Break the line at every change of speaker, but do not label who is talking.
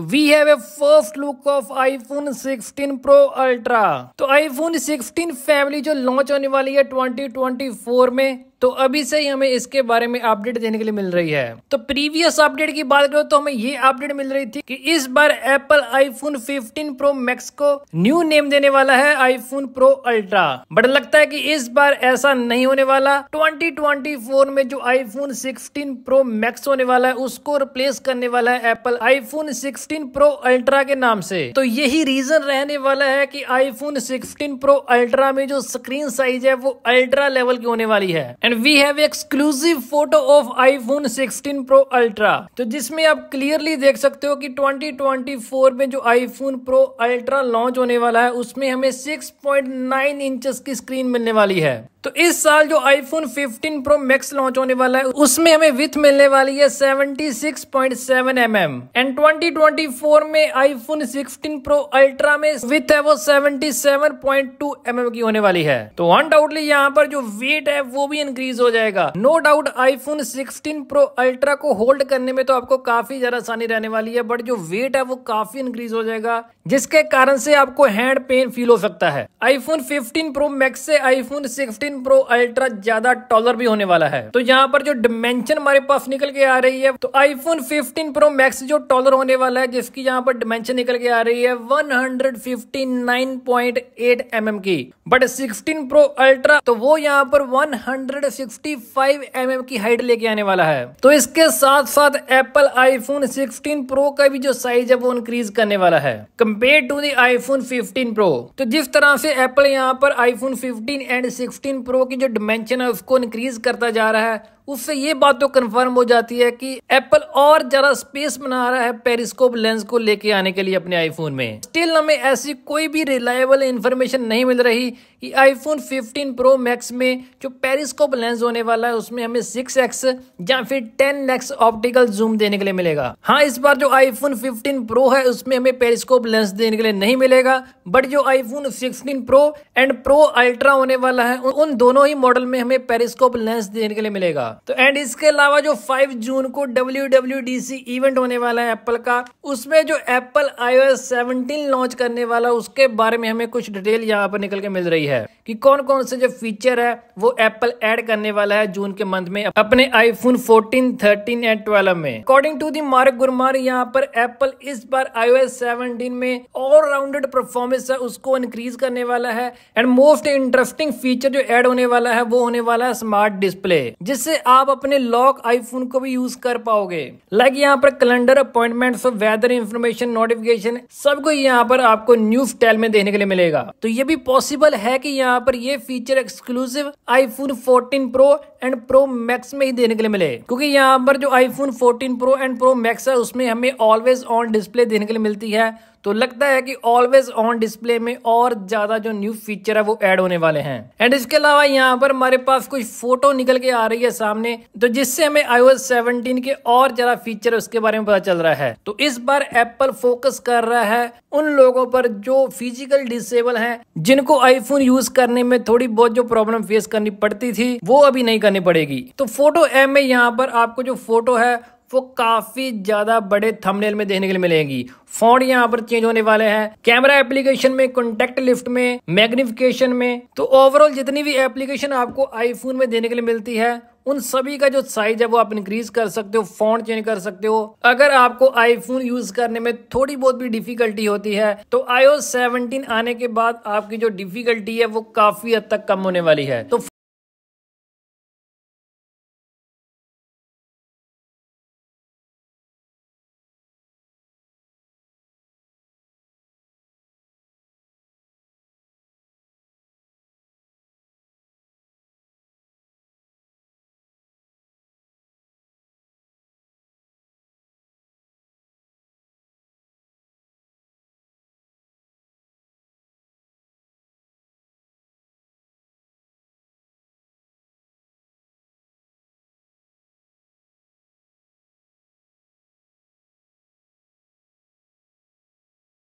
we have a first look of iPhone 16 Pro Ultra तो iPhone 16 family जो launch होने वाली है 2024 में तो अभी से ही हमें इसके बारे में अपडेट देने के लिए मिल रही है तो प्रीवियस अपडेट की बात करो तो हमें ये अपडेट मिल रही थी कि इस बार एप्पल आईफोन 15 प्रो मैक्स को न्यू नेम देने वाला है आईफोन प्रो अल्ट्रा बट लगता है कि इस बार ऐसा नहीं होने वाला 2024 में जो आईफोन 16 प्रो मैक्स होने वाला है उसको रिप्लेस करने वाला है Apple iPhone sixteen Pro Ultra के नाम से तो यही रीजन रहने वाला है की आईफोन सिक्सटीन प्रो अल्ट्रा में जो स्क्रीन साइज है वो अल्ट्रा लेवल की होने वाली है and we have exclusive photo of iPhone 16 Pro Ultra तो जिसमें आप क्लियरली देख सकते हो कि 2024 में जो आईफोन प्रो अल्ट्रा लॉन्च होने वाला है उसमें हमें 6.9 इंचेस की स्क्रीन मिलने वाली है तो इस साल जो आईफोन 15 प्रो मैक्स लॉन्च होने वाला है उसमें हमें विथ मिलने वाली है 76.7 M and twenty twenty four में आईफोन सिक्सटीन प्रो अल्ट्रा में विथ है वो 77.2 एम की होने वाली है तो अनडाउटली यहाँ पर जो वेट है वो भी इंक्रीज हो जाएगा no doubt iPhone sixteen Pro Ultra को होल्ड करने में तो आपको काफी ज्यादा आसानी रहने वाली है बट जो वेट है वो काफी इंक्रीज हो जाएगा जिसके कारण से आपको हैंड पेन फील हो सकता है आईफोन फिफ्टीन प्रो मैक्स से iPhone sixteen seven Pro Ultra ज्यादा टॉलर भी होने वाला है तो यहाँ पर जो डिमेंशन हमारे पास निकल के आ रही है तो आईफोन 15 प्रो मैक्स जो टॉलर होने वाला है जिसकी यहाँ पर डिमेंशन निकल के आ रही है 159.8 mm की बट 16 प्रो अल्ट्रा तो वो यहाँ पर 165 mm की हाइट लेके आने वाला है तो इसके साथ साथ एप्पल आईफोन सिक्सटीन प्रो का भी जो साइज है वो इंक्रीज करने वाला है compare to the iPhone fifteen pro तो जिस तरह से एप्पल यहाँ पर आईफोन 15 एंड 16 प्रो की जो डिमेंशन है उसको इंक्रीज करता जा रहा है उससे ये बात तो कंफर्म हो जाती है कि एप्पल और ज्यादा स्पेस बना रहा है पेरिस्कोप लेंस को लेके आने के लिए अपने आईफोन में स्टिल हमें ऐसी कोई भी रिलायबल इन्फॉर्मेशन नहीं मिल रही कि आईफोन 15 प्रो मैक्स में जो पेरिस्कोप लेंस होने वाला है उसमें हमें 6x या फिर 10x ऑप्टिकल जूम देने के लिए मिलेगा हाँ इस बार जो आईफोन फिफ्टीन प्रो है उसमें हमें पेरिस्कोप लेंस देने के लिए नहीं मिलेगा बट जो iPhone sixteen pro and pro ultra होने वाला है उन दोनों ही मॉडल में हमें पेरिस्कोप लेंस देने के लिए मिलेगा तो एंड इसके अलावा जो 5 जून को डब्ल्यू इवेंट होने वाला है एप्पल का उसमें जो एप्पल एस 17 लॉन्च करने वाला उसके बारे में हमें कुछ डिटेल यहाँ पर निकल के मिल रही है कि कौन कौन से जो फीचर है वो एप्पल एड करने वाला है जून के मंथ में अपने आईफोन 14, 13 एंड 12 में according to the Mark Gurman यहाँ पर एप्पल इस बार आईओएस 17 में ऑलराउंडेड परफॉर्मेंस है उसको इंक्रीज करने वाला है एंड मोस्ट इंटरेस्टिंग फीचर जो एड होने वाला है वो होने वाला है स्मार्ट डिस्प्ले जिससे आप अपने लॉक आईफोन को भी यूज कर पाओगे लाइक यहाँ पर calendar appointment weather information notification सब कुछ यहाँ पर आपको न्यूज टेल में देखने के लिए मिलेगा तो ये भी पॉसिबल है कि यहाँ पर ये feature exclusive iPhone 14 pro and pro max में ही देने के लिए मिले क्योंकि यहाँ पर जो iPhone 14 pro and pro max है उसमें हमें ऑलवेज ऑन डिस्प्ले देने के लिए मिलती है तो लगता है कि ऑलवेज ऑन डिस्प्ले में और ज्यादा जो न्यू फीचर है वो ऐड होने वाले हैं एंड इसके अलावा यहाँ पर हमारे पास कुछ फोटो निकल के आ रही है सामने तो जिससे हमें आईओ 17 के और ज्यादा फीचर उसके बारे में पता चल रहा है तो इस बार एप्पल फोकस कर रहा है उन लोगों पर जो फिजिकल डिसेबल हैं जिनको आईफोन यूज करने में थोड़ी बहुत जो प्रॉब्लम फेस करनी पड़ती थी वो अभी नहीं करनी पड़ेगी तो फोटो एम में यहाँ पर आपको जो फोटो है वो काफी ज्यादा बड़े थंबनेल में देखने के लिए मिलेंगी फोन यहाँ पर चेंज होने वाले हैं कैमरा एप्लीकेशन में कॉन्टेक्ट लिफ्ट में मैग्निफिकेशन में तो ओवरऑल जितनी भी एप्लीकेशन आपको आईफोन में देने के लिए मिलती है उन सभी का जो साइज है वो आप इंक्रीज कर सकते हो फोन चेंज कर सकते हो अगर आपको आईफोन यूज करने में थोड़ी बहुत भी डिफिकल्टी होती है तो आईओ 17 आने के बाद आपकी जो डिफिकल्टी है वो काफी हद तक कम होने वाली है तो